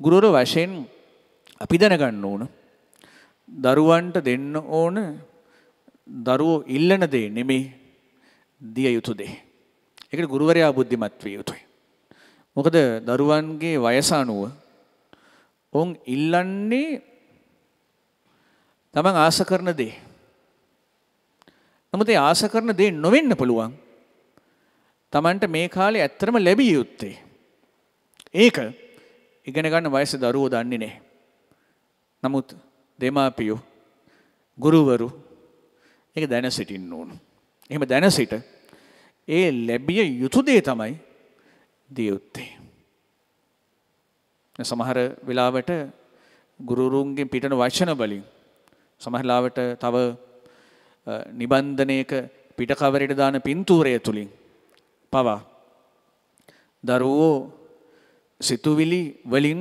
ගුරුවර වශයෙන් අපි දැනගන්න ඕන. දරුවන්ට දෙන්න ඕන දරුවෝ ඉල්ලන දේ නෙමේ දිය යුතු දේ. ඒකට ගුරුවරයා බුද්ධිමත් විය යුතුයි. මොකද දරුවන්ගේ වයස අනුව ඔවුන් ඉල්ලන්නේ තමන් ආස කරන දේ. නමුත් ඒ ආස කරන දේ නොවෙන්න පුළුවන්. තමන්ට මේ කාලේ ඇත්තටම ලැබිය යුත්තේ. ඒක ඉගෙන ගන්න වයස දරුවෝ දන්නේ නැහැ. නමුත් දෙමාපියෝ ගුරුවරු ඒක දැන සිටින්න ඕන. එහෙම දැන සිට ඒ ලැබිය යුතු දේ තමයි දිය යුත්තේ. සමහර වෙලාවට ගුරුරුන්ගෙන් පිටන වචන වලින් සමහර ලාවට තව නිබන්ධනයක පිටකවරයට දාන පින්තූරය තුලින් පවා දරුවෝ සිතුවිලි වලින්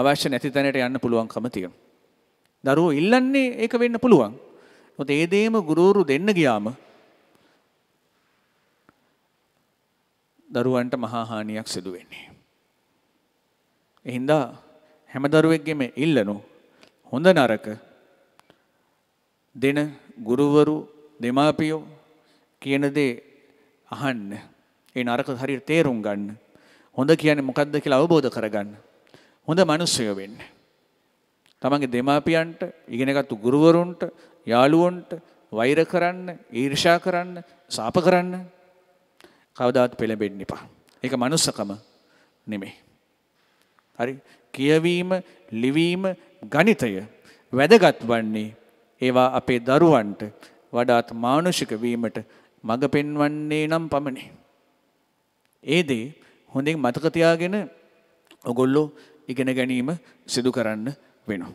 අවශ්‍ය නැති තැනට යන්න පුළුවන්කම තියෙන. දරුවෝ ඉල්ලන්නේ ඒක වෙන්න පුළුවන්. මොකද ඒ දේම ගුරුවරු දෙන්න ගියාම දරුවන්ට මහා හානියක් සිදු වෙන්නේ. ඒ හින්දා හැම දරුවෙක්ගෙම ඉල්ලනු හොඳ නරක දෙන ගුරුවරු දෙමාපියෝ කියන දේ අහන්න. ඒ නරක හරියට තේරුම් ගන්න. හොඳ කියන්නේ මොකක්ද කියලා අවබෝධ කරගන්න. හොඳ මිනිස්සුයෝ වෙන්න. තමන්ගේ දෙමාපියන්ට, ඉගෙනගත්තු ගුරුවරුන්ට, යාළුවන්ට වෛර කරන්න, ඊර්ෂ්‍යා කරන්න, සාප කරන්න කවදාත් පෙළඹෙන්න එපා. ඒක මනුස්සකම නෙමෙයි. හරි කියවීම, ලිවීම, ගණිතය වැදගත් වන්නේ ඒවා අපේ දරුවන්ට වඩාත් මානුෂික වීමට මඟ පෙන්වන්නේ නම් පමණි. ඒ දේ හොඳින් මතක තියාගෙන ඔගොල්ලෝ ඉගෙන ගැනීම සිදු කරන්න වෙනවා.